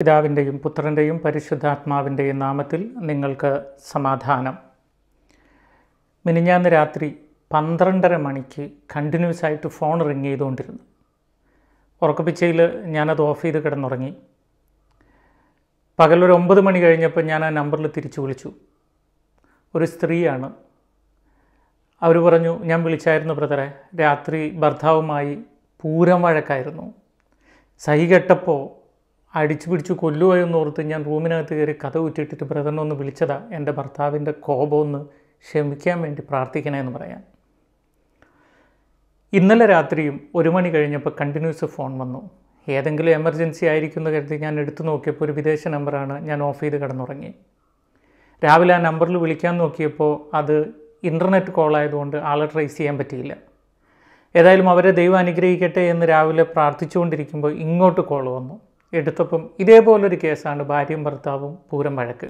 പിതാവിൻ്റെയും പുത്രൻ്റെയും പരിശുദ്ധാത്മാവിൻ്റെയും നാമത്തിൽ നിങ്ങൾക്ക് സമാധാനം മിനിഞ്ഞാന്ന് രാത്രി പന്ത്രണ്ടര മണിക്ക് കണ്ടിന്യൂസ് ആയിട്ട് ഫോൺ റിങ് ചെയ്തുകൊണ്ടിരുന്നു ഉറക്കപ്പിച്ചയിൽ ഞാനത് ഓഫ് ചെയ്ത് കിടന്നുറങ്ങി പകലൊരു ഒമ്പത് മണി കഴിഞ്ഞപ്പോൾ ഞാൻ ആ നമ്പറിൽ തിരിച്ചു വിളിച്ചു ഒരു സ്ത്രീയാണ് അവർ പറഞ്ഞു ഞാൻ വിളിച്ചായിരുന്നു ബ്രദറെ രാത്രി ഭർത്താവുമായി പൂരം വഴക്കായിരുന്നു സഹികെട്ടപ്പോൾ അടിച്ചു പിടിച്ച് ഓർത്ത് ഞാൻ റൂമിനകത്ത് കയറി കഥ ഉറ്റിട്ടിട്ട് ബ്രദറിനെ ഒന്ന് വിളിച്ചതാ എൻ്റെ ഭർത്താവിൻ്റെ കോപം ഒന്ന് ക്ഷമിക്കാൻ വേണ്ടി പ്രാർത്ഥിക്കണേ എന്ന് പറയാൻ ഇന്നലെ രാത്രിയും ഒരു മണി കഴിഞ്ഞപ്പോൾ കണ്ടിന്യൂസ് ഫോൺ വന്നു ഏതെങ്കിലും എമർജൻസി ആയിരിക്കുമെന്ന് കരുതി ഞാൻ എടുത്തു നോക്കിയപ്പോൾ ഒരു വിദേശ നമ്പറാണ് ഞാൻ ഓഫ് ചെയ്ത് കിടന്നുറങ്ങി രാവിലെ ആ നമ്പറിൽ വിളിക്കാൻ നോക്കിയപ്പോൾ അത് ഇൻ്റർനെറ്റ് കോൾ ആയതുകൊണ്ട് ആളെ ട്രേസ് ചെയ്യാൻ പറ്റിയില്ല ഏതായാലും അവരെ ദൈവം അനുഗ്രഹിക്കട്ടെ എന്ന് രാവിലെ പ്രാർത്ഥിച്ചുകൊണ്ടിരിക്കുമ്പോൾ ഇങ്ങോട്ട് കോൾ വന്നു എടുത്തപ്പം ഇതേപോലൊരു കേസാണ് ഭാര്യയും ഭർത്താവും പൂരം വഴക്ക്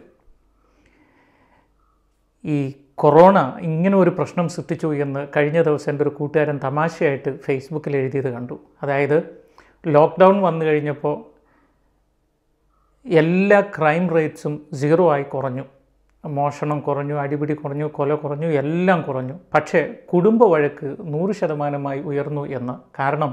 ഈ കൊറോണ ഇങ്ങനെ ഒരു പ്രശ്നം സൃഷ്ടിച്ചു എന്ന് കഴിഞ്ഞ ദിവസം എൻ്റെ ഒരു കൂട്ടുകാരൻ തമാശയായിട്ട് ഫേസ്ബുക്കിൽ എഴുതിയത് കണ്ടു അതായത് ലോക്ക്ഡൗൺ വന്നു കഴിഞ്ഞപ്പോൾ എല്ലാ ക്രൈം റേറ്റ്സും സീറോ ആയി കുറഞ്ഞു മോഷണം കുറഞ്ഞു അടിപിടി കുറഞ്ഞു കൊല കുറഞ്ഞു എല്ലാം കുറഞ്ഞു പക്ഷേ കുടുംബ വഴക്ക് നൂറ് ശതമാനമായി ഉയർന്നു എന്ന് കാരണം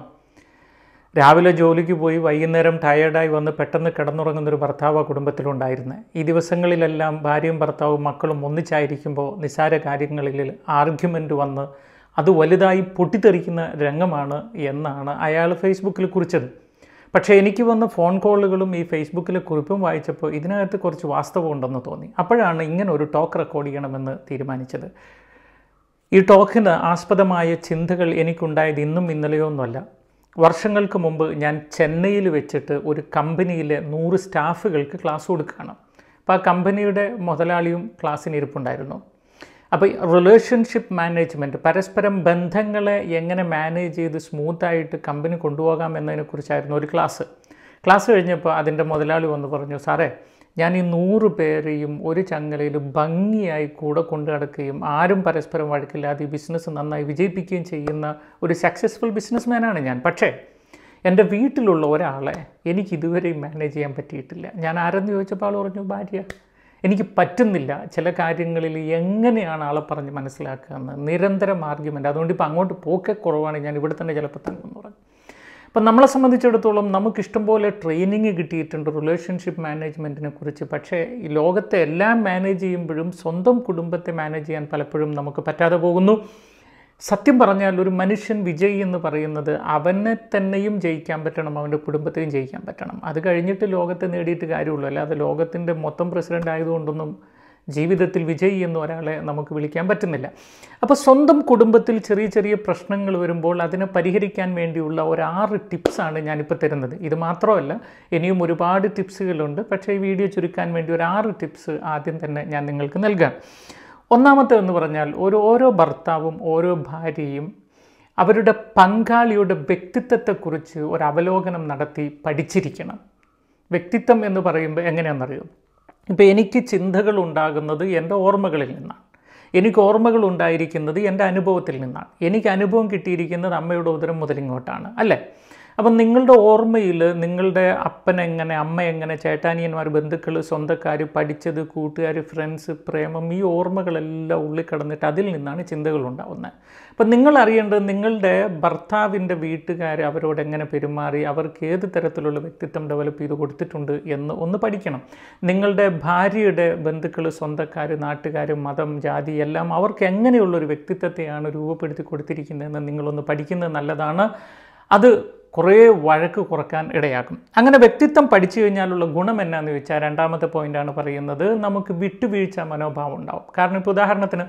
രാവിലെ ജോലിക്ക് പോയി വൈകുന്നേരം ടയേർഡായി വന്ന് പെട്ടെന്ന് കിടന്നുറങ്ങുന്നൊരു ഭർത്താവ് കുടുംബത്തിലുണ്ടായിരുന്നു ഈ ദിവസങ്ങളിലെല്ലാം ഭാര്യയും ഭർത്താവും മക്കളും ഒന്നിച്ചായിരിക്കുമ്പോൾ നിസാര കാര്യങ്ങളിൽ ആർഗ്യുമെൻ്റ് വന്ന് അത് വലുതായി പൊട്ടിത്തെറിക്കുന്ന രംഗമാണ് എന്നാണ് അയാൾ ഫേസ്ബുക്കിൽ കുറിച്ചത് പക്ഷേ എനിക്ക് വന്ന ഫോൺ കോളുകളും ഈ ഫേസ്ബുക്കിലെ കുറിപ്പും വായിച്ചപ്പോൾ ഇതിനകത്ത് കുറച്ച് വാസ്തവമുണ്ടെന്ന് തോന്നി അപ്പോഴാണ് ഇങ്ങനെ ഒരു ടോക്ക് റെക്കോർഡ് ചെയ്യണമെന്ന് തീരുമാനിച്ചത് ഈ ടോക്കിന് ആസ്പദമായ ചിന്തകൾ എനിക്കുണ്ടായത് ഇന്നും ഇന്നലെയോ ഒന്നുമല്ല വർഷങ്ങൾക്ക് മുമ്പ് ഞാൻ ചെന്നൈയിൽ വെച്ചിട്ട് ഒരു കമ്പനിയിലെ നൂറ് സ്റ്റാഫുകൾക്ക് ക്ലാസ് കൊടുക്കുകയാണ് അപ്പോൾ ആ കമ്പനിയുടെ മുതലാളിയും ക്ലാസ്സിന് ഇരിപ്പുണ്ടായിരുന്നു അപ്പോൾ റിലേഷൻഷിപ്പ് മാനേജ്മെൻറ്റ് പരസ്പരം ബന്ധങ്ങളെ എങ്ങനെ മാനേജ് ചെയ്ത് സ്മൂത്തായിട്ട് കമ്പനി കൊണ്ടുപോകാം എന്നതിനെക്കുറിച്ചായിരുന്നു ഒരു ക്ലാസ് ക്ലാസ് കഴിഞ്ഞപ്പോൾ അതിൻ്റെ മുതലാളി വന്ന് പറഞ്ഞു സാറേ ഞാൻ ഈ നൂറ് പേരെയും ഒരു ചങ്ങലയിൽ ഭംഗിയായി കൂടെ കൊണ്ടു നടക്കുകയും ആരും പരസ്പരം വഴക്കില്ലാതെ ഈ ബിസിനസ് നന്നായി വിജയിപ്പിക്കുകയും ചെയ്യുന്ന ഒരു സക്സസ്ഫുൾ ബിസിനസ്മാനാണ് ഞാൻ പക്ഷേ എൻ്റെ വീട്ടിലുള്ള ഒരാളെ എനിക്ക് ഇതുവരെയും മാനേജ് ചെയ്യാൻ പറ്റിയിട്ടില്ല ഞാൻ ആരെന്ന് ചോദിച്ചപ്പോൾ ആൾ പറഞ്ഞു ഭാര്യ എനിക്ക് പറ്റുന്നില്ല ചില കാര്യങ്ങളിൽ എങ്ങനെയാണ് ആളെ പറഞ്ഞ് മനസ്സിലാക്കുക എന്ന് നിരന്തരം ആർഗ്യുമെൻ്റ് അതുകൊണ്ട് ഇപ്പോൾ അങ്ങോട്ട് പോക്കെ കുറവാണ് ഞാൻ ഇവിടെ തന്നെ ചിലപ്പോൾ തങ്ങുമെന്ന് പറഞ്ഞു ഇപ്പം നമ്മളെ സംബന്ധിച്ചിടത്തോളം നമുക്ക് പോലെ ട്രെയിനിങ് കിട്ടിയിട്ടുണ്ട് റിലേഷൻഷിപ്പ് മാനേജ്മെൻറ്റിനെ കുറിച്ച് പക്ഷേ ഈ ലോകത്തെ എല്ലാം മാനേജ് ചെയ്യുമ്പോഴും സ്വന്തം കുടുംബത്തെ മാനേജ് ചെയ്യാൻ പലപ്പോഴും നമുക്ക് പറ്റാതെ പോകുന്നു സത്യം പറഞ്ഞാൽ ഒരു മനുഷ്യൻ വിജയി എന്ന് പറയുന്നത് അവനെ തന്നെയും ജയിക്കാൻ പറ്റണം അവൻ്റെ കുടുംബത്തെയും ജയിക്കാൻ പറ്റണം അത് കഴിഞ്ഞിട്ട് ലോകത്തെ നേടിയിട്ട് കാര്യമുള്ളൂ അല്ലാതെ ലോകത്തിൻ്റെ മൊത്തം പ്രസിഡൻ്റ് ആയതുകൊണ്ടൊന്നും ജീവിതത്തിൽ വിജയി എന്ന് ഒരാളെ നമുക്ക് വിളിക്കാൻ പറ്റുന്നില്ല അപ്പോൾ സ്വന്തം കുടുംബത്തിൽ ചെറിയ ചെറിയ പ്രശ്നങ്ങൾ വരുമ്പോൾ അതിനെ പരിഹരിക്കാൻ വേണ്ടിയുള്ള ഒരു ആറ് ടിപ്സാണ് ഞാനിപ്പോൾ തരുന്നത് ഇത് മാത്രമല്ല ഇനിയും ഒരുപാട് ടിപ്സുകളുണ്ട് പക്ഷേ ഈ വീഡിയോ ചുരുക്കാൻ വേണ്ടി ഒരു ആറ് ടിപ്സ് ആദ്യം തന്നെ ഞാൻ നിങ്ങൾക്ക് നൽകാം ഒന്നാമത്തെ എന്ന് പറഞ്ഞാൽ ഒരു ഓരോ ഭർത്താവും ഓരോ ഭാര്യയും അവരുടെ പങ്കാളിയുടെ വ്യക്തിത്വത്തെക്കുറിച്ച് ഒരു അവലോകനം നടത്തി പഠിച്ചിരിക്കണം വ്യക്തിത്വം എന്ന് പറയുമ്പോൾ എങ്ങനെയാണെന്നറിയോ ഇപ്പോൾ എനിക്ക് ചിന്തകൾ ഉണ്ടാകുന്നത് എൻ്റെ ഓർമ്മകളിൽ നിന്നാണ് എനിക്ക് ഓർമ്മകൾ ഉണ്ടായിരിക്കുന്നത് എൻ്റെ അനുഭവത്തിൽ നിന്നാണ് എനിക്ക് അനുഭവം കിട്ടിയിരിക്കുന്നത് അമ്മയുടെ ഉദരം മുതലിങ്ങോട്ടാണ് അല്ലേ അപ്പം നിങ്ങളുടെ ഓർമ്മയിൽ നിങ്ങളുടെ അപ്പൻ എങ്ങനെ അമ്മ എങ്ങനെ ചേട്ടാനിയന്മാർ ബന്ധുക്കൾ സ്വന്തക്കാർ പഠിച്ചത് കൂട്ടുകാർ ഫ്രണ്ട്സ് പ്രേമം ഈ ഓർമ്മകളെല്ലാം ഉള്ളിൽ കടന്നിട്ട് അതിൽ നിന്നാണ് ചിന്തകൾ ഉണ്ടാവുന്നത് അപ്പം നിങ്ങൾ അറിയേണ്ടത് നിങ്ങളുടെ ഭർത്താവിൻ്റെ വീട്ടുകാർ അവരോട് എങ്ങനെ പെരുമാറി അവർക്ക് ഏത് തരത്തിലുള്ള വ്യക്തിത്വം ഡെവലപ്പ് ചെയ്ത് കൊടുത്തിട്ടുണ്ട് എന്ന് ഒന്ന് പഠിക്കണം നിങ്ങളുടെ ഭാര്യയുടെ ബന്ധുക്കൾ സ്വന്തക്കാർ നാട്ടുകാർ മതം ജാതി എല്ലാം അവർക്ക് എങ്ങനെയുള്ളൊരു വ്യക്തിത്വത്തെയാണ് രൂപപ്പെടുത്തി കൊടുത്തിരിക്കുന്നതെന്ന് നിങ്ങളൊന്ന് പഠിക്കുന്നത് നല്ലതാണ് അത് കുറേ വഴക്ക് കുറക്കാൻ ഇടയാക്കും അങ്ങനെ വ്യക്തിത്വം പഠിച്ചു കഴിഞ്ഞാലുള്ള ഗുണം എന്നാന്ന് ചോദിച്ചാൽ രണ്ടാമത്തെ പോയിൻ്റാണ് പറയുന്നത് നമുക്ക് വിട്ടുവീഴ്ച മനോഭാവം ഉണ്ടാവും കാരണം ഇപ്പോൾ ഉദാഹരണത്തിന്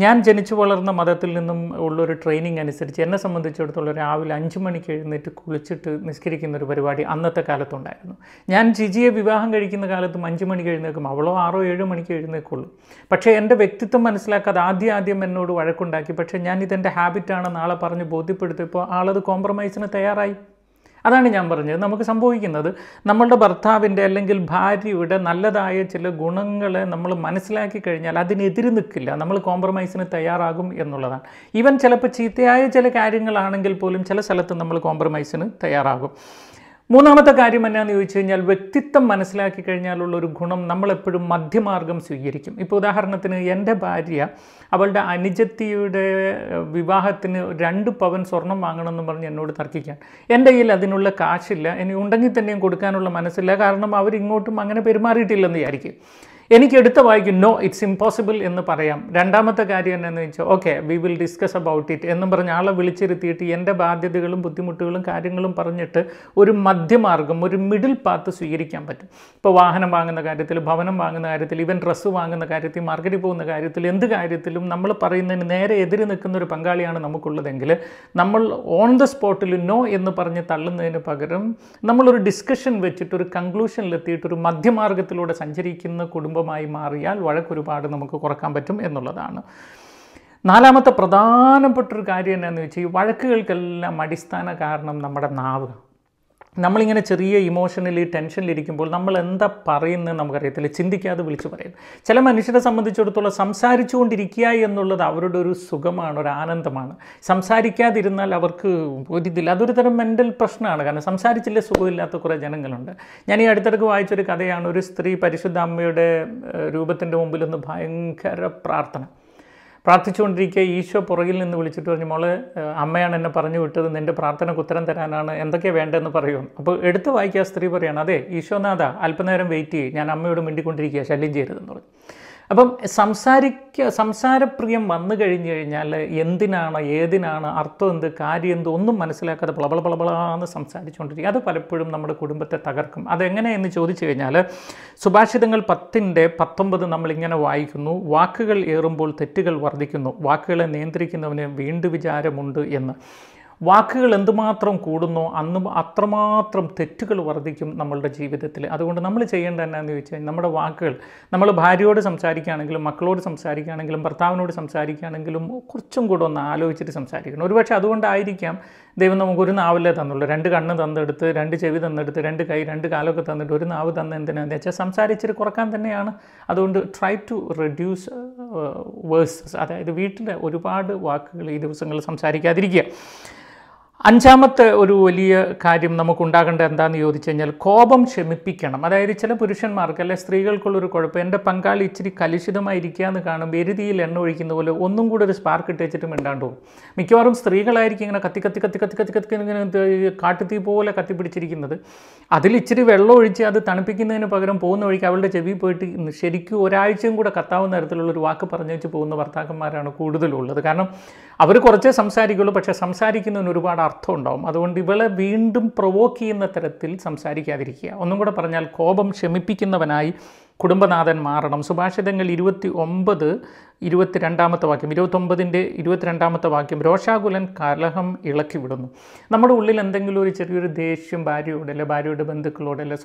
ഞാൻ ജനിച്ചു വളർന്ന മതത്തിൽ നിന്നും ഉള്ളൊരു ട്രെയിനിങ് അനുസരിച്ച് എന്നെ സംബന്ധിച്ചിടത്തോളം രാവിലെ അഞ്ച് മണിക്ക് എഴുന്നേറ്റ് കുളിച്ചിട്ട് നിസ്കരിക്കുന്ന ഒരു പരിപാടി അന്നത്തെ കാലത്തുണ്ടായിരുന്നു ഞാൻ ജിജിയെ വിവാഹം കഴിക്കുന്ന കാലത്തും അഞ്ച് മണിക്ക് എഴുന്നേക്കും അവളോ ആറോ ഏഴോ മണിക്ക് എഴുന്നേക്കുള്ളൂ പക്ഷേ എൻ്റെ വ്യക്തിത്വം മനസ്സിലാക്കാതെ ആദ്യം ആദ്യം എന്നോട് വഴക്കുണ്ടാക്കി പക്ഷേ ഞാൻ ഇതെൻ്റെ ഹാബിറ്റാണ് നാളെ പറഞ്ഞ് ബോധ്യപ്പെടുത്തിയപ്പോൾ ആളത് കോംപ്രമൈസിന് തയ്യാറായി അതാണ് ഞാൻ പറഞ്ഞത് നമുക്ക് സംഭവിക്കുന്നത് നമ്മളുടെ ഭർത്താവിൻ്റെ അല്ലെങ്കിൽ ഭാര്യയുടെ നല്ലതായ ചില ഗുണങ്ങളെ നമ്മൾ മനസ്സിലാക്കി കഴിഞ്ഞാൽ അതിനെതിരെ നിൽക്കില്ല നമ്മൾ കോംപ്രമൈസിന് തയ്യാറാകും എന്നുള്ളതാണ് ഈവൻ ചിലപ്പോൾ ചീത്തയായ ചില കാര്യങ്ങളാണെങ്കിൽ പോലും ചില സ്ഥലത്ത് നമ്മൾ കോംപ്രമൈസിന് തയ്യാറാകും മൂന്നാമത്തെ കാര്യം എന്നാന്ന് ചോദിച്ചു കഴിഞ്ഞാൽ വ്യക്തിത്വം മനസ്സിലാക്കി കഴിഞ്ഞാലുള്ള ഒരു ഗുണം നമ്മളെപ്പോഴും മധ്യമാർഗം സ്വീകരിക്കും ഇപ്പോൾ ഉദാഹരണത്തിന് എൻ്റെ ഭാര്യ അവളുടെ അനുജത്തിയുടെ വിവാഹത്തിന് രണ്ട് പവൻ സ്വർണം വാങ്ങണമെന്ന് പറഞ്ഞ് എന്നോട് തർക്കിക്കാൻ എൻ്റെ കയ്യിൽ അതിനുള്ള കാശില്ല ഇനി ഉണ്ടെങ്കിൽ തന്നെയും കൊടുക്കാനുള്ള മനസ്സില്ല കാരണം അവരിങ്ങോട്ടും അങ്ങനെ പെരുമാറിയിട്ടില്ലെന്ന് വിചാരിക്കും എനിക്ക് എടുത്ത വായിക്കും നോ ഇറ്റ്സ് ഇമ്പോസിബിൾ എന്ന് പറയാം രണ്ടാമത്തെ കാര്യം എന്നാന്ന് വെച്ചാൽ okay we will discuss about it എന്നും പറഞ്ഞ് ആളെ വിളിച്ചിരുത്തിയിട്ട് എൻ്റെ ബാധ്യതകളും ബുദ്ധിമുട്ടുകളും കാര്യങ്ങളും പറഞ്ഞിട്ട് ഒരു മധ്യമാർഗം ഒരു മിഡിൽ പാത്ത് സ്വീകരിക്കാൻ പറ്റും ഇപ്പോൾ വാഹനം വാങ്ങുന്ന കാര്യത്തിൽ ഭവനം വാങ്ങുന്ന കാര്യത്തിൽ ഇവൻ ഡ്രസ്സ് വാങ്ങുന്ന കാര്യത്തിൽ മാർക്കറ്റിൽ പോകുന്ന കാര്യത്തിൽ എന്ത് കാര്യത്തിലും നമ്മൾ പറയുന്നതിന് നേരെ എതിരി നിൽക്കുന്ന ഒരു പങ്കാളിയാണ് നമുക്കുള്ളതെങ്കിൽ നമ്മൾ ഓൺ ദ സ്പോട്ടിൽ നോ എന്ന് പറഞ്ഞ് തള്ളുന്നതിന് പകരം നമ്മളൊരു ഡിസ്കഷൻ വെച്ചിട്ട് ഒരു കൺക്ലൂഷനിലെത്തിയിട്ട് ഒരു മധ്യമാർഗത്തിലൂടെ സഞ്ചരിക്കുന്ന കുടുംബ രോഗമായി മാറിയാൽ വഴക്കൊരുപാട് നമുക്ക് കുറക്കാൻ പറ്റും എന്നുള്ളതാണ് നാലാമത്തെ പ്രധാനപ്പെട്ട ഒരു കാര്യം എന്നാന്ന് വെച്ചാൽ ഈ വഴക്കുകൾക്കെല്ലാം അടിസ്ഥാന കാരണം നമ്മുടെ നാവ് നമ്മളിങ്ങനെ ചെറിയ ഇമോഷണലി ടെൻഷനിലിരിക്കുമ്പോൾ നമ്മൾ എന്താ പറയുന്നത് നമുക്കറിയത്തില്ല ചിന്തിക്കാതെ വിളിച്ചു പറയും ചില മനുഷ്യരെ സംബന്ധിച്ചിടത്തോളം സംസാരിച്ചുകൊണ്ടിരിക്കുക എന്നുള്ളത് അവരുടെ ഒരു സുഖമാണ് ഒരു ആനന്ദമാണ് സംസാരിക്കാതിരുന്നാൽ അവർക്ക് ഒരിതില്ല അതൊരു തരം മെൻ്റൽ പ്രശ്നമാണ് കാരണം സംസാരിച്ചില്ല സുഖമില്ലാത്ത കുറേ ജനങ്ങളുണ്ട് ഞാൻ ഈ അടുത്തിടക്ക് വായിച്ചൊരു കഥയാണ് ഒരു സ്ത്രീ പരിശുദ്ധ അമ്മയുടെ രൂപത്തിൻ്റെ മുമ്പിലൊന്ന് ഭയങ്കര പ്രാർത്ഥന പ്രാർത്ഥിച്ചുകൊണ്ടിരിക്കുക ഈശോ പുറകിൽ നിന്ന് വിളിച്ചിട്ട് പറഞ്ഞു മോളെ അമ്മയാണ് എന്നെ പറഞ്ഞു വിട്ടത് നിൻ്റെ പ്രാർത്ഥനക്ക് ഉത്തരം തരാനാണ് എന്തൊക്കെയാണ് വേണ്ടതെന്ന് പറയും അപ്പോൾ എടുത്ത് വായിക്കുക സ്ത്രീ പറയാണ് അതെ ഈശോനാഥ അല്പനേരം വെയിറ്റ് ചെയ്യും ഞാൻ അമ്മയോട് മിണ്ടിക്കൊണ്ടിരിക്കുക ശല്യം ചെയ്യരുതെന്ന് പറഞ്ഞു അപ്പം സംസാരിക്ക സംസാരപ്രിയം വന്നു കഴിഞ്ഞു കഴിഞ്ഞാൽ എന്തിനാണ് ഏതിനാണ് അർത്ഥം എന്ത് കാര്യം എന്ത് ഒന്നും മനസ്സിലാക്കാതെ പ്ളബള പ്ളബളാന്ന് സംസാരിച്ചുകൊണ്ടിരിക്കുക അത് പലപ്പോഴും നമ്മുടെ കുടുംബത്തെ തകർക്കും അതെങ്ങനെയെന്ന് ചോദിച്ചു കഴിഞ്ഞാൽ സുഭാഷിതങ്ങൾ പത്തിൻ്റെ പത്തൊമ്പത് നമ്മളിങ്ങനെ വായിക്കുന്നു വാക്കുകൾ ഏറുമ്പോൾ തെറ്റുകൾ വർദ്ധിക്കുന്നു വാക്കുകളെ നിയന്ത്രിക്കുന്നവന് വീണ്ടു വിചാരമുണ്ട് എന്ന് വാക്കുകൾ എന്തുമാത്രം കൂടുന്നോ അന്ന് അത്രമാത്രം തെറ്റുകൾ വർദ്ധിക്കും നമ്മളുടെ ജീവിതത്തിൽ അതുകൊണ്ട് നമ്മൾ ചെയ്യേണ്ടത് എന്നാന്ന് ചോദിച്ചാൽ നമ്മുടെ വാക്കുകൾ നമ്മൾ ഭാര്യയോട് സംസാരിക്കുകയാണെങ്കിലും മക്കളോട് സംസാരിക്കുകയാണെങ്കിലും ഭർത്താവിനോട് സംസാരിക്കുകയാണെങ്കിലും കുറച്ചും കൂടെ ഒന്ന് ആലോചിച്ചിട്ട് സംസാരിക്കണം ഒരുപക്ഷെ അതുകൊണ്ടായിരിക്കാം ദൈവം നമുക്ക് ഒരു നാവല്ലേ തന്നുള്ളൂ രണ്ട് കണ്ണ് തന്നെടുത്ത് രണ്ട് ചെവി തന്നെടുത്ത് രണ്ട് കൈ രണ്ട് കാലൊക്കെ തന്നിട്ട് ഒരു നാവ് തന്നെ എന്തിനാന്ന് വെച്ചാൽ സംസാരിച്ചിട്ട് കുറക്കാൻ തന്നെയാണ് അതുകൊണ്ട് ട്രൈ ടു റെഡ്യൂസ് വേഴ്സസ് അതായത് വീട്ടിൻ്റെ ഒരുപാട് വാക്കുകൾ ഈ ദിവസങ്ങളിൽ സംസാരിക്കാതിരിക്കുക അഞ്ചാമത്തെ ഒരു വലിയ കാര്യം നമുക്കുണ്ടാകേണ്ടത് എന്താണെന്ന് ചോദിച്ചു കഴിഞ്ഞാൽ കോപം ക്ഷമിപ്പിക്കണം അതായത് ചില പുരുഷന്മാർക്ക് അല്ലെ സ്ത്രീകൾക്കുള്ളൊരു കുഴപ്പം എൻ്റെ പങ്കാളി ഇച്ചിരി കലുഷിതമായിരിക്കുക എന്ന് കാണുമ്പോൾ എരുതിയിൽ എണ്ണ ഒഴിക്കുന്ന പോലെ ഒന്നും കൂടെ ഒരു സ്പാർക്ക് ഇട്ടേച്ചിട്ട് മിണ്ടാണ്ട് പോകും മിക്കവാറും സ്ത്രീകളായിരിക്കും ഇങ്ങനെ കത്തി കത്തി കത്തി കത്തി കത്തി കത്തി ഇങ്ങനെ കാട്ടുതീ പോലെ കത്തിപ്പിടിച്ചിരിക്കുന്നത് അതിൽ ഇച്ചിരി വെള്ളം ഒഴിച്ച് അത് തണുപ്പിക്കുന്നതിന് പകരം പോകുന്ന വഴിക്ക് അവളുടെ ചെവി പോയിട്ട് ശരിക്കും ഒരാഴ്ചയും കൂടെ കത്താവുന്ന തരത്തിലുള്ള ഒരു വാക്ക് പറഞ്ഞു വെച്ച് പോകുന്ന ഭർത്താക്കന്മാരാണ് കൂടുതലുള്ളത് കാരണം അവർ കുറച്ചേ സംസാരിക്കുള്ളൂ പക്ഷേ സംസാരിക്കുന്നതിന് ഒരുപാട് അർത്ഥം ഉണ്ടാവും അതുകൊണ്ട് ഇവളെ വീണ്ടും പ്രൊവോക്ക് ചെയ്യുന്ന തരത്തിൽ സംസാരിക്കാതിരിക്കുക ഒന്നും കൂടെ പറഞ്ഞാൽ കോപം ക്ഷമിപ്പിക്കുന്നവനായി കുടുംബനാഥൻ മാറണം സുഭാഷിതങ്ങൾ ഇരുപത്തി ഒമ്പത് രണ്ടാമത്തെ വാക്യം ഇരുപത്തൊമ്പതിൻ്റെ ഇരുപത്തിരണ്ടാമത്തെ വാക്യം രോഷാകുലൻ കലഹം ഇളക്കി വിടുന്നു നമ്മുടെ ഉള്ളിൽ എന്തെങ്കിലും ഒരു ചെറിയൊരു ദേഷ്യം ഭാര്യയോട് അല്ലെ ഭാര്യയുടെ ബന്ധുക്കളോട് അല്ലെ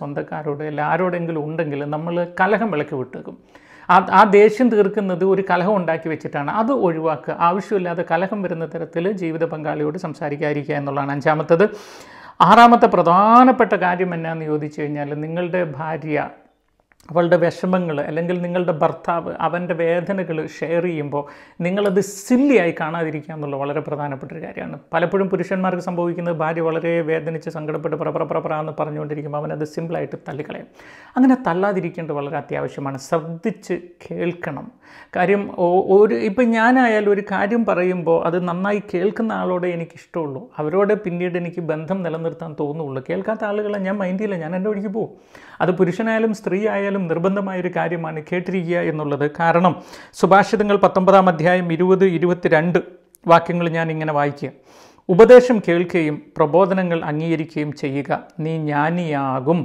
അല്ലെ ആരോടെങ്കിലും ഉണ്ടെങ്കിൽ നമ്മൾ കലഹം ഇളക്കി വിട്ടേക്കും ആ ദേഷ്യം തീർക്കുന്നത് ഒരു കലഹം ഉണ്ടാക്കി വെച്ചിട്ടാണ് അത് ഒഴിവാക്കുക ആവശ്യമില്ലാതെ കലഹം വരുന്ന തരത്തിൽ ജീവിത പങ്കാളിയോട് സംസാരിക്കാതിരിക്കുക എന്നുള്ളതാണ് അഞ്ചാമത്തത് ആറാമത്തെ പ്രധാനപ്പെട്ട കാര്യം എന്നാന്ന് ചോദിച്ചു കഴിഞ്ഞാൽ നിങ്ങളുടെ ഭാര്യ അവളുടെ വിഷമങ്ങൾ അല്ലെങ്കിൽ നിങ്ങളുടെ ഭർത്താവ് അവൻ്റെ വേദനകൾ ഷെയർ ചെയ്യുമ്പോൾ നിങ്ങളത് സില്ലിയായി കാണാതിരിക്കുക എന്നുള്ളത് വളരെ പ്രധാനപ്പെട്ട ഒരു കാര്യമാണ് പലപ്പോഴും പുരുഷന്മാർക്ക് സംഭവിക്കുന്നത് ഭാര്യ വളരെ വേദനിച്ച് സങ്കടപ്പെട്ട് പ്രപ്ര പ്രപ്ര എന്ന് പറഞ്ഞുകൊണ്ടിരിക്കുമ്പോൾ അവനത് സിമ്പിളായിട്ട് തള്ളിക്കളയും അങ്ങനെ തള്ളാതിരിക്കേണ്ടത് വളരെ അത്യാവശ്യമാണ് ശ്രദ്ധിച്ച് കേൾക്കണം കാര്യം ഒരു ഇപ്പം ഞാനായാലും ഒരു കാര്യം പറയുമ്പോൾ അത് നന്നായി കേൾക്കുന്ന ആളോടെ എനിക്കിഷ്ടമുള്ളൂ അവരോട് പിന്നീട് എനിക്ക് ബന്ധം നിലനിർത്താൻ തോന്നുള്ളൂ കേൾക്കാത്ത ആളുകളെ ഞാൻ മൈൻഡ് ചെയ്യില്ല ഞാൻ എൻ്റെ വഴിക്ക് പോകും അത് പുരുഷനായാലും സ്ത്രീ ആയാലും എന്തായാലും ഒരു കാര്യമാണ് കേട്ടിരിക്കുക എന്നുള്ളത് കാരണം സുഭാഷിതങ്ങൾ പത്തൊമ്പതാം അധ്യായം ഇരുപത് ഇരുപത്തിരണ്ട് വാക്യങ്ങൾ ഞാൻ ഇങ്ങനെ വായിക്കുക ഉപദേശം കേൾക്കുകയും പ്രബോധനങ്ങൾ അംഗീകരിക്കുകയും ചെയ്യുക നീ ജ്ഞാനിയാകും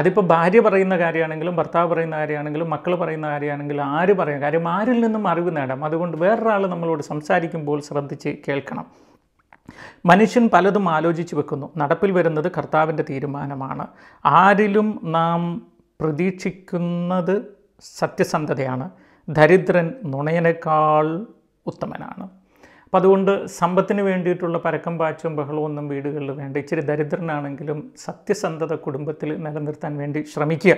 അതിപ്പോൾ ഭാര്യ പറയുന്ന കാര്യമാണെങ്കിലും ഭർത്താവ് പറയുന്ന കാര്യമാണെങ്കിലും മക്കൾ പറയുന്ന കാര്യമാണെങ്കിലും ആര് പറയുന്ന കാര്യം ആരിൽ നിന്നും അറിവ് നേടാം അതുകൊണ്ട് വേറൊരാൾ നമ്മളോട് സംസാരിക്കുമ്പോൾ ശ്രദ്ധിച്ച് കേൾക്കണം മനുഷ്യൻ പലതും ആലോചിച്ച് വെക്കുന്നു നടപ്പിൽ വരുന്നത് കർത്താവിൻ്റെ തീരുമാനമാണ് ആരിലും നാം പ്രതീക്ഷിക്കുന്നത് സത്യസന്ധതയാണ് ദരിദ്രൻ നുണയനേക്കാൾ ഉത്തമനാണ് അപ്പം അതുകൊണ്ട് സമ്പത്തിന് വേണ്ടിയിട്ടുള്ള പരക്കം പാച്ചും ബഹളവും ഒന്നും വീടുകളിൽ വേണ്ട ഇച്ചിരി ദരിദ്രനാണെങ്കിലും സത്യസന്ധത കുടുംബത്തിൽ നിലനിർത്താൻ വേണ്ടി ശ്രമിക്കുക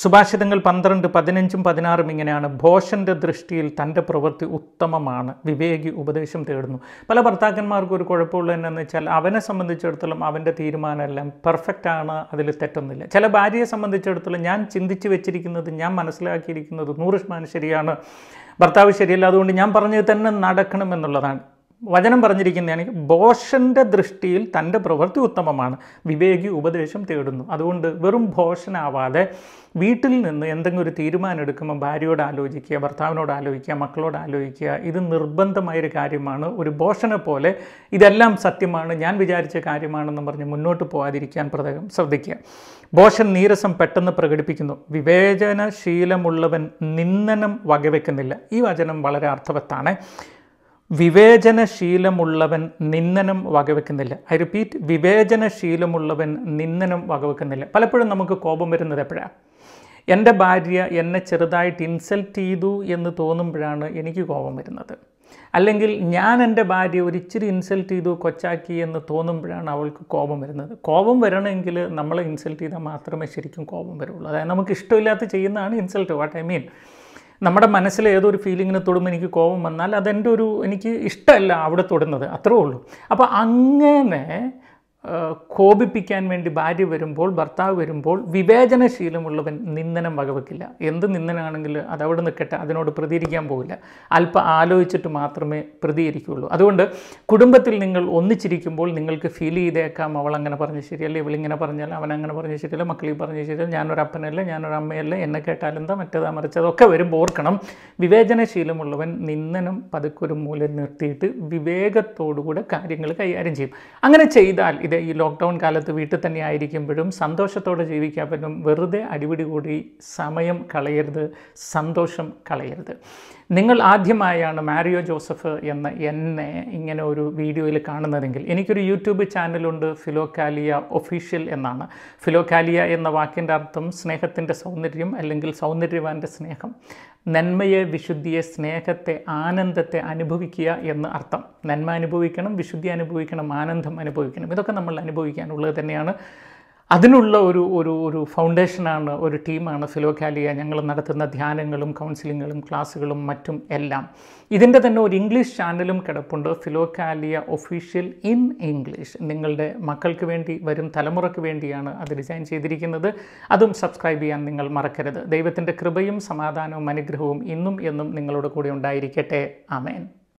സുഭാഷിതങ്ങൾ പന്ത്രണ്ട് പതിനഞ്ചും പതിനാറും ഇങ്ങനെയാണ് ഭോഷൻ്റെ ദൃഷ്ടിയിൽ തൻ്റെ പ്രവൃത്തി ഉത്തമമാണ് വിവേകി ഉപദേശം തേടുന്നു പല ഭർത്താക്കന്മാർക്കും ഒരു കുഴപ്പമുള്ള എന്നു വെച്ചാൽ അവനെ സംബന്ധിച്ചിടത്തോളം അവൻ്റെ തീരുമാനമെല്ലാം പെർഫെക്റ്റ് ആണ് അതിൽ തെറ്റൊന്നുമില്ല ചില ഭാര്യയെ സംബന്ധിച്ചിടത്തോളം ഞാൻ ചിന്തിച്ച് വെച്ചിരിക്കുന്നത് ഞാൻ മനസ്സിലാക്കിയിരിക്കുന്നത് നൂറ് ശതമാനം ശരിയാണ് ഭർത്താവ് ശരിയല്ല അതുകൊണ്ട് ഞാൻ പറഞ്ഞത് തന്നെ നടക്കണം എന്നുള്ളതാണ് വചനം പറഞ്ഞിരിക്കുന്നതാണ് ഭോഷൻ്റെ ദൃഷ്ടിയിൽ തൻ്റെ പ്രവൃത്തി ഉത്തമമാണ് വിവേകി ഉപദേശം തേടുന്നു അതുകൊണ്ട് വെറും ഭോഷനാവാതെ വീട്ടിൽ നിന്ന് എന്തെങ്കിലും ഒരു തീരുമാനം എടുക്കുമ്പോൾ ഭാര്യയോട് ആലോചിക്കുക ഭർത്താവിനോട് ആലോചിക്കുക മക്കളോട് ആലോചിക്കുക ഇത് നിർബന്ധമായൊരു കാര്യമാണ് ഒരു ഭോഷനെ പോലെ ഇതെല്ലാം സത്യമാണ് ഞാൻ വിചാരിച്ച കാര്യമാണെന്ന് പറഞ്ഞ് മുന്നോട്ട് പോകാതിരിക്കാൻ പ്രത്യേകം ശ്രദ്ധിക്കുക ഭോഷൻ നീരസം പെട്ടെന്ന് പ്രകടിപ്പിക്കുന്നു വിവേചനശീലമുള്ളവൻ നിന്ദനം വകവെക്കുന്നില്ല ഈ വചനം വളരെ അർത്ഥവത്താണ് വിവേചനശീലമുള്ളവൻ നിന്ദനം വകവെക്കുന്നില്ല ഐ റിപ്പീറ്റ് വിവേചനശീലമുള്ളവൻ നിന്ദനം വകവെക്കുന്നില്ല പലപ്പോഴും നമുക്ക് കോപം വരുന്നത് എപ്പോഴാണ് എൻ്റെ ഭാര്യ എന്നെ ചെറുതായിട്ട് ഇൻസൾട്ട് ചെയ്തു എന്ന് തോന്നുമ്പോഴാണ് എനിക്ക് കോപം വരുന്നത് അല്ലെങ്കിൽ ഞാൻ എൻ്റെ ഭാര്യ ഒരു ഇച്ചിരി ഇൻസൾട്ട് ചെയ്തു കൊച്ചാക്കി എന്ന് തോന്നുമ്പോഴാണ് അവൾക്ക് കോപം വരുന്നത് കോപം വരണമെങ്കിൽ നമ്മളെ ഇൻസൾട്ട് ചെയ്താൽ മാത്രമേ ശരിക്കും കോപം വരുള്ളൂ അതായത് നമുക്ക് ഇഷ്ടമില്ലാത്ത ചെയ്യുന്നതാണ് ഇൻസൾട്ട് വാട്ട് ഐ മീൻ നമ്മുടെ മനസ്സിൽ ഏതൊരു ഫീലിങ്ങിനെ തൊടുമ്പോൾ എനിക്ക് കോപം വന്നാൽ അതെൻ്റെ ഒരു എനിക്ക് ഇഷ്ടമല്ല അവിടെ തൊടുന്നത് അത്രേ ഉള്ളൂ അപ്പോൾ അങ്ങനെ കോപിപ്പിക്കാൻ വേണ്ടി ഭാര്യ വരുമ്പോൾ ഭർത്താവ് വരുമ്പോൾ വിവേചനശീലമുള്ളവൻ നിന്ദനം വകവെക്കില്ല എന്ത് നിന്ദനാണെങ്കിൽ അതവിടെ നിൽക്കട്ടെ അതിനോട് പ്രതികരിക്കാൻ പോകില്ല അല്പം ആലോചിച്ചിട്ട് മാത്രമേ പ്രതികരിക്കുകയുള്ളൂ അതുകൊണ്ട് കുടുംബത്തിൽ നിങ്ങൾ ഒന്നിച്ചിരിക്കുമ്പോൾ നിങ്ങൾക്ക് ഫീൽ ചെയ്തേക്കാം അവൾ അങ്ങനെ പറഞ്ഞ ശരിയല്ല ഇവളിങ്ങനെ പറഞ്ഞാൽ അവൻ അങ്ങനെ പറഞ്ഞ ശരിയല്ല മക്കൾ പറഞ്ഞ ശരിയല്ല ഞാനൊരു അപ്പനല്ല ഞാനൊരു അമ്മയല്ല എന്നെ കേട്ടാലെന്താ മറ്റേതാ മറിച്ചതൊക്കെ വരുമ്പോൾ ഓർക്കണം വിവേചനശീലമുള്ളവൻ നിന്ദനം പതുക്കൊരു മൂലം നിർത്തിയിട്ട് വിവേകത്തോടുകൂടെ കാര്യങ്ങൾ കൈകാര്യം ചെയ്യും അങ്ങനെ ചെയ്താൽ ഇത് ഒക്കെ ഈ ലോക്ക്ഡൗൺ കാലത്ത് വീട്ടിൽ തന്നെ ആയിരിക്കുമ്പോഴും സന്തോഷത്തോടെ ജീവിക്കാൻ പറ്റും വെറുതെ അടിപിടി കൂടി സമയം കളയരുത് സന്തോഷം കളയരുത് നിങ്ങൾ ആദ്യമായാണ് മാരിയോ ജോസഫ് എന്ന എന്നെ ഇങ്ങനെ ഒരു വീഡിയോയിൽ കാണുന്നതെങ്കിൽ എനിക്കൊരു യൂട്യൂബ് ചാനലുണ്ട് ഫിലോക്കാലിയ ഒഫീഷ്യൽ എന്നാണ് ഫിലോക്കാലിയ എന്ന വാക്കിൻ്റെ അർത്ഥം സ്നേഹത്തിൻ്റെ സൗന്ദര്യം അല്ലെങ്കിൽ സൗന്ദര്യവാൻ്റെ സ്നേഹം നന്മയെ വിശുദ്ധിയെ സ്നേഹത്തെ ആനന്ദത്തെ അനുഭവിക്കുക എന്ന് അർത്ഥം നന്മ അനുഭവിക്കണം വിശുദ്ധി അനുഭവിക്കണം ആനന്ദം അനുഭവിക്കണം ഇതൊക്കെ നമ്മൾ അനുഭവിക്കാനുള്ളത് തന്നെയാണ് അതിനുള്ള ഒരു ഒരു ഒരു ഫൗണ്ടേഷനാണ് ഒരു ടീമാണ് ഫിലോക്കാലിയ ഞങ്ങൾ നടത്തുന്ന ധ്യാനങ്ങളും കൗൺസിലിങ്ങുകളും ക്ലാസ്സുകളും മറ്റും എല്ലാം ഇതിൻ്റെ തന്നെ ഒരു ഇംഗ്ലീഷ് ചാനലും കിടപ്പുണ്ട് ഫിലോക്കാലിയ ഒഫീഷ്യൽ ഇൻ ഇംഗ്ലീഷ് നിങ്ങളുടെ മക്കൾക്ക് വേണ്ടി വരും തലമുറയ്ക്ക് വേണ്ടിയാണ് അത് ഡിസൈൻ ചെയ്തിരിക്കുന്നത് അതും സബ്സ്ക്രൈബ് ചെയ്യാൻ നിങ്ങൾ മറക്കരുത് ദൈവത്തിൻ്റെ കൃപയും സമാധാനവും അനുഗ്രഹവും ഇന്നും എന്നും നിങ്ങളുടെ കൂടെ ഉണ്ടായിരിക്കട്ടെ ആമേൻ